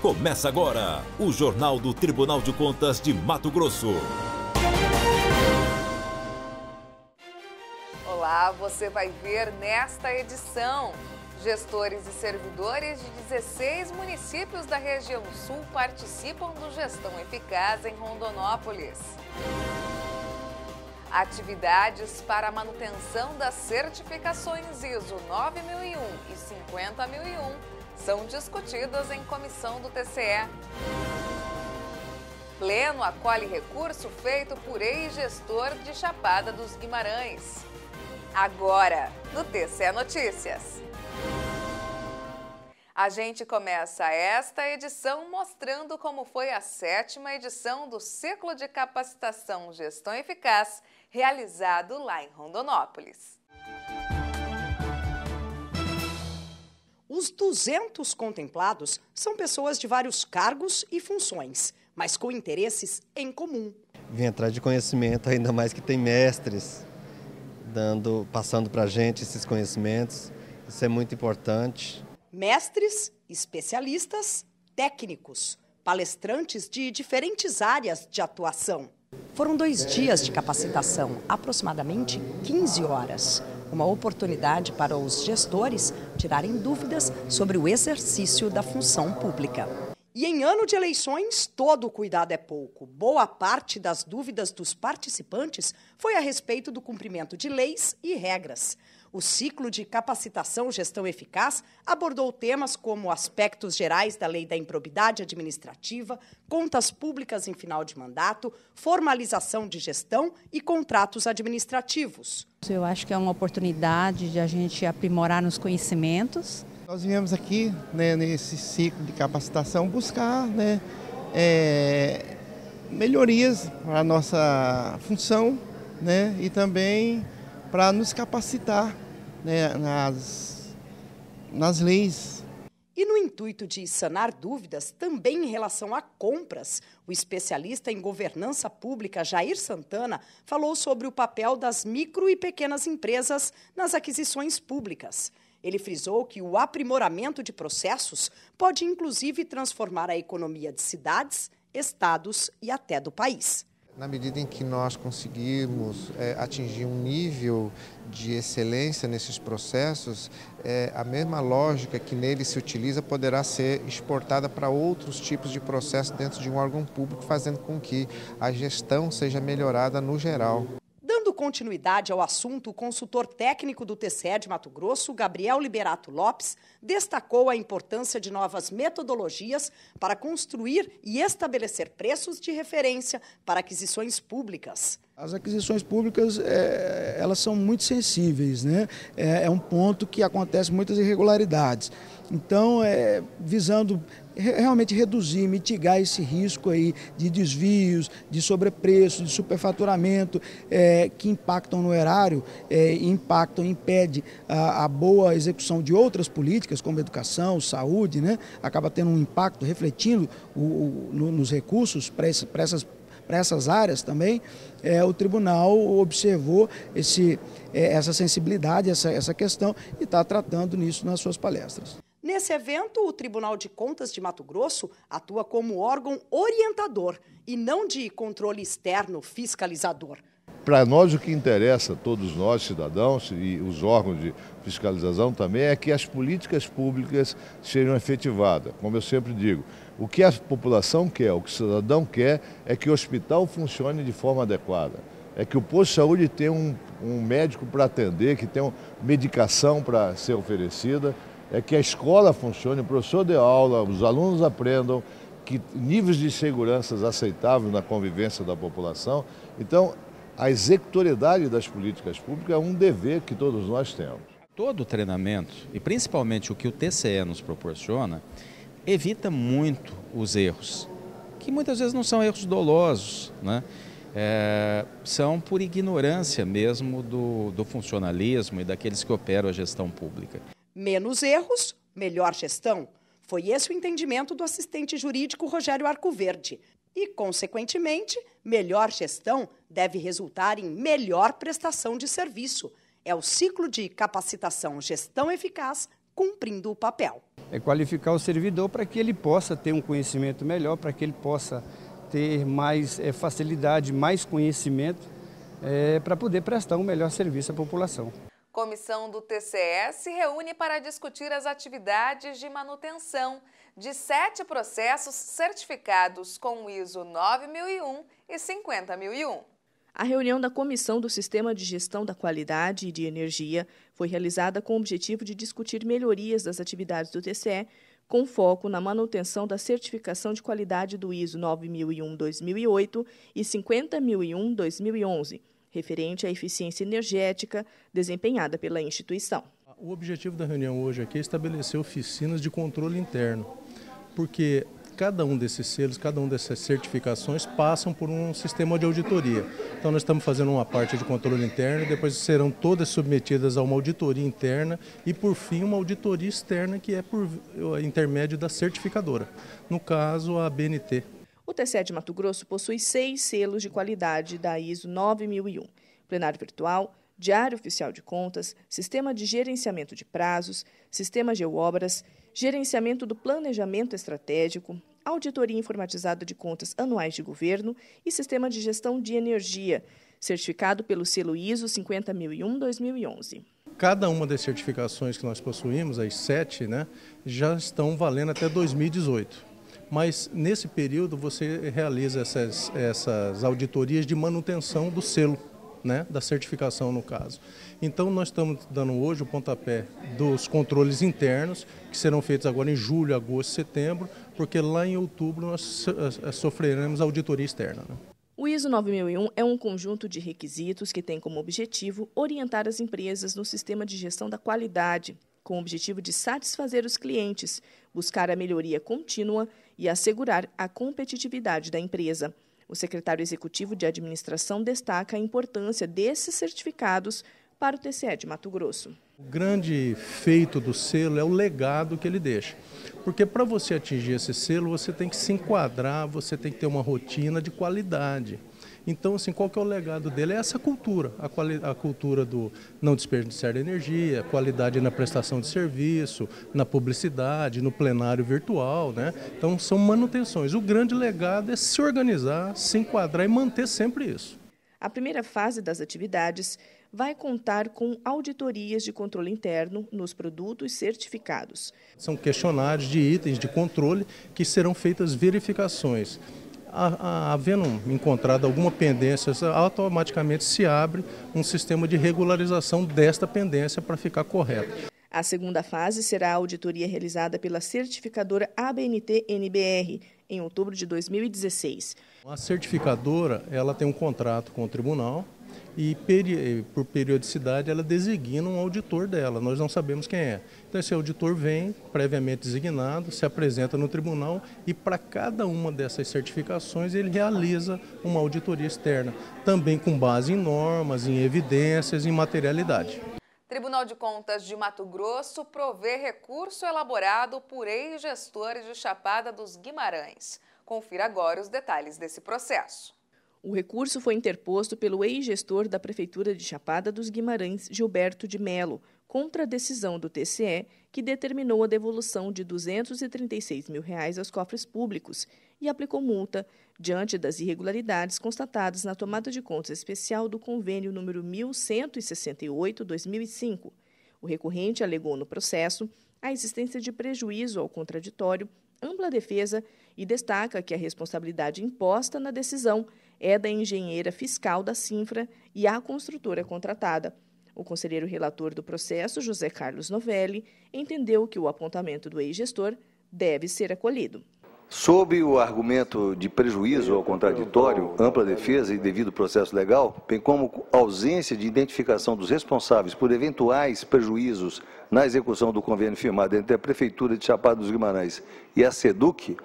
Começa agora o Jornal do Tribunal de Contas de Mato Grosso. Olá, você vai ver nesta edição. Gestores e servidores de 16 municípios da região sul participam do Gestão Eficaz em Rondonópolis. Atividades para manutenção das certificações ISO 9001 e 50001 são discutidas em comissão do TCE. Pleno acolhe recurso feito por ex-gestor de Chapada dos Guimarães. Agora, no TCE Notícias. A gente começa esta edição mostrando como foi a sétima edição do ciclo de capacitação Gestão Eficaz realizado lá em Rondonópolis. Os 200 contemplados são pessoas de vários cargos e funções, mas com interesses em comum. Vim atrás de conhecimento, ainda mais que tem mestres dando, passando para a gente esses conhecimentos. Isso é muito importante. Mestres, especialistas, técnicos, palestrantes de diferentes áreas de atuação. Foram dois dias de capacitação, aproximadamente 15 horas uma oportunidade para os gestores tirarem dúvidas sobre o exercício da função pública. E em ano de eleições, todo cuidado é pouco. Boa parte das dúvidas dos participantes foi a respeito do cumprimento de leis e regras. O ciclo de capacitação Gestão Eficaz abordou temas como aspectos gerais da lei da improbidade administrativa, contas públicas em final de mandato, formalização de gestão e contratos administrativos. Eu acho que é uma oportunidade de a gente aprimorar nos conhecimentos. Nós viemos aqui, né, nesse ciclo de capacitação, buscar né, é, melhorias para a nossa função né, e também para nos capacitar né, nas, nas leis. E no intuito de sanar dúvidas também em relação a compras, o especialista em governança pública Jair Santana falou sobre o papel das micro e pequenas empresas nas aquisições públicas. Ele frisou que o aprimoramento de processos pode inclusive transformar a economia de cidades, estados e até do país. Na medida em que nós conseguirmos é, atingir um nível de excelência nesses processos, é, a mesma lógica que nele se utiliza poderá ser exportada para outros tipos de processos dentro de um órgão público, fazendo com que a gestão seja melhorada no geral continuidade ao assunto, o consultor técnico do TCE de Mato Grosso, Gabriel Liberato Lopes, destacou a importância de novas metodologias para construir e estabelecer preços de referência para aquisições públicas. As aquisições públicas, é, elas são muito sensíveis, né? É, é, um ponto que acontece muitas irregularidades. Então, é, visando realmente reduzir, mitigar esse risco aí de desvios, de sobrepreço, de superfaturamento é, que impactam no erário é, impactam, impede a, a, boa execução de outras políticas, como educação, saúde, né? acaba tendo um impacto refletindo o, o, no, nos recursos para essas para essas áreas também, é, o tribunal observou esse, é, essa sensibilidade, essa, essa questão e está tratando nisso nas suas palestras. Nesse evento, o Tribunal de Contas de Mato Grosso atua como órgão orientador e não de controle externo fiscalizador. Para nós, o que interessa, todos nós, cidadãos e os órgãos de fiscalização também, é que as políticas públicas sejam efetivadas. Como eu sempre digo, o que a população quer, o que o cidadão quer, é que o hospital funcione de forma adequada é que o posto de saúde tenha um, um médico para atender, que tenha medicação para ser oferecida, é que a escola funcione, o professor dê aula, os alunos aprendam, que níveis de segurança aceitáveis na convivência da população. Então, a executoriedade das políticas públicas é um dever que todos nós temos. Todo treinamento, e principalmente o que o TCE nos proporciona, evita muito os erros, que muitas vezes não são erros dolosos, né? É, são por ignorância mesmo do, do funcionalismo e daqueles que operam a gestão pública. Menos erros, melhor gestão. Foi esse o entendimento do assistente jurídico Rogério Arcoverde. E, consequentemente, melhor gestão deve resultar em melhor prestação de serviço. É o ciclo de capacitação gestão eficaz cumprindo o papel. É qualificar o servidor para que ele possa ter um conhecimento melhor, para que ele possa ter mais é, facilidade, mais conhecimento é, para poder prestar um melhor serviço à população. Comissão do TCE se reúne para discutir as atividades de manutenção de sete processos certificados com o ISO 9001 e 50001. A reunião da Comissão do Sistema de Gestão da Qualidade e de Energia foi realizada com o objetivo de discutir melhorias das atividades do TCE, com foco na manutenção da certificação de qualidade do ISO 9001-2008 e 50001-2011 referente à eficiência energética desempenhada pela instituição. O objetivo da reunião hoje aqui é estabelecer oficinas de controle interno, porque cada um desses selos, cada uma dessas certificações passam por um sistema de auditoria. Então nós estamos fazendo uma parte de controle interno, depois serão todas submetidas a uma auditoria interna e por fim uma auditoria externa que é por eh, intermédio da certificadora, no caso a BNT. O TCE de Mato Grosso possui seis selos de qualidade da ISO 9001: plenário virtual, diário oficial de contas, sistema de gerenciamento de prazos, sistema Geoobras, gerenciamento do planejamento estratégico, auditoria informatizada de contas anuais de governo e sistema de gestão de energia, certificado pelo selo ISO 50001-2011. Cada uma das certificações que nós possuímos, as sete, né, já estão valendo até 2018 mas nesse período você realiza essas, essas auditorias de manutenção do selo. Né, da certificação no caso. Então nós estamos dando hoje o pontapé dos controles internos, que serão feitos agora em julho, agosto, setembro, porque lá em outubro nós eh, sofreremos auditoria externa. Né? O ISO 9001 é um conjunto de requisitos que tem como objetivo orientar as empresas no sistema de gestão da qualidade, com o objetivo de satisfazer os clientes, buscar a melhoria contínua e assegurar a competitividade da empresa. O secretário executivo de administração destaca a importância desses certificados para o TCE de Mato Grosso. O grande feito do selo é o legado que ele deixa. Porque para você atingir esse selo, você tem que se enquadrar, você tem que ter uma rotina de qualidade. Então, assim, qual que é o legado dele? É essa cultura, a, quali, a cultura do não desperdiçar energia, qualidade na prestação de serviço, na publicidade, no plenário virtual, né? Então, são manutenções. O grande legado é se organizar, se enquadrar e manter sempre isso. A primeira fase das atividades vai contar com auditorias de controle interno nos produtos certificados. São questionários de itens de controle que serão feitas verificações havendo encontrado alguma pendência, automaticamente se abre um sistema de regularização desta pendência para ficar correto. A segunda fase será a auditoria realizada pela certificadora ABNT-NBR em outubro de 2016. A certificadora ela tem um contrato com o tribunal e eh, por periodicidade ela designa um auditor dela, nós não sabemos quem é. Então esse auditor vem, previamente designado, se apresenta no tribunal e para cada uma dessas certificações ele realiza uma auditoria externa, também com base em normas, em evidências, em materialidade. Tribunal de Contas de Mato Grosso provê recurso elaborado por ex-gestores de Chapada dos Guimarães. Confira agora os detalhes desse processo. O recurso foi interposto pelo ex-gestor da Prefeitura de Chapada dos Guimarães, Gilberto de Melo, contra a decisão do TCE que determinou a devolução de R$ 236 mil reais aos cofres públicos e aplicou multa diante das irregularidades constatadas na tomada de contas especial do convênio número 1168/2005. O recorrente alegou no processo a existência de prejuízo ao contraditório, ampla defesa e destaca que a responsabilidade imposta na decisão é da engenheira fiscal da Sinfra e a construtora contratada. O conselheiro relator do processo, José Carlos Novelli, entendeu que o apontamento do ex-gestor deve ser acolhido. Sob o argumento de prejuízo ao contraditório, ampla defesa e devido processo legal, bem como ausência de identificação dos responsáveis por eventuais prejuízos na execução do convênio firmado entre a Prefeitura de Chapada dos Guimarães e a SEDUC,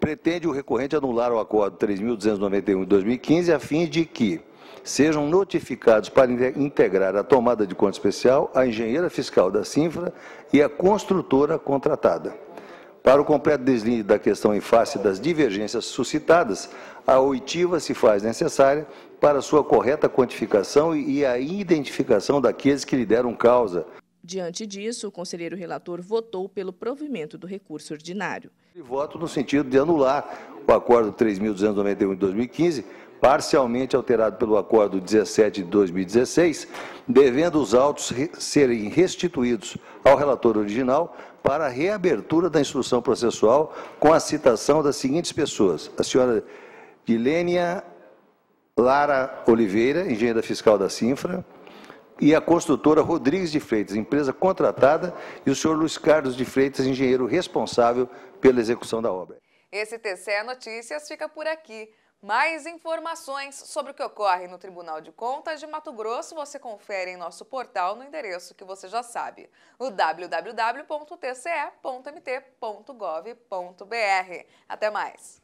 pretende o recorrente anular o acordo 3.291 de 2015 a fim de que sejam notificados para integrar a tomada de conta especial a engenheira fiscal da Sinfra e a construtora contratada. Para o completo deslinde da questão em face das divergências suscitadas, a oitiva se faz necessária para sua correta quantificação e a identificação daqueles que lhe deram causa. Diante disso, o conselheiro relator votou pelo provimento do recurso ordinário. E voto no sentido de anular o acordo 3.291 de 2015, parcialmente alterado pelo acordo 17 de 2016, devendo os autos serem restituídos ao relator original para a reabertura da instrução processual com a citação das seguintes pessoas: a senhora Guilênia Lara Oliveira, engenheira fiscal da Cinfra, e a construtora Rodrigues de Freitas, empresa contratada, e o senhor Luiz Carlos de Freitas, engenheiro responsável pela execução da obra. Esse TCE Notícias fica por aqui. Mais informações sobre o que ocorre no Tribunal de Contas de Mato Grosso você confere em nosso portal no endereço que você já sabe, o www.tce.mt.gov.br. Até mais!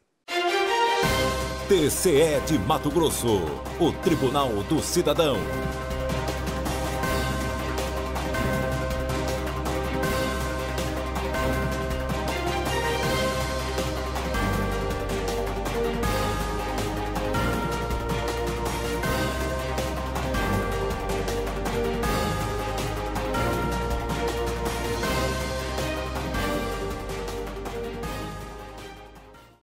TCE de Mato Grosso, o Tribunal do Cidadão.